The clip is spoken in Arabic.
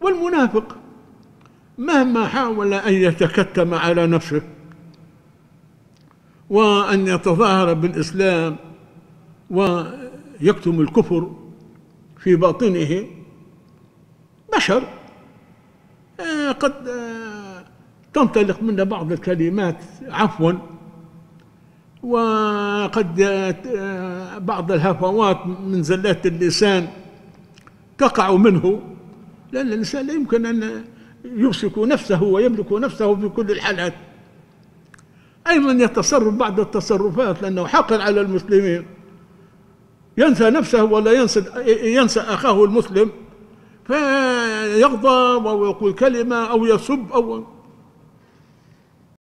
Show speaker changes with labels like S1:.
S1: والمنافق مهما حاول أن يتكتم على نفسه وأن يتظاهر بالإسلام ويكتم الكفر في باطنه بشر آه، قد آه، تنطلق منه بعض الكلمات عفوا وقد آه، بعض الهفوات من زلات اللسان تقع منه لأن الإنسان لا يمكن أن يمسك نفسه ويملك نفسه في كل الحالات أيضا يتصرف بعض التصرفات لأنه حق على المسلمين ينسى نفسه ولا ينسى, ينسى أخاه المسلم فيغضب أو يقول كلمة أو يسب أو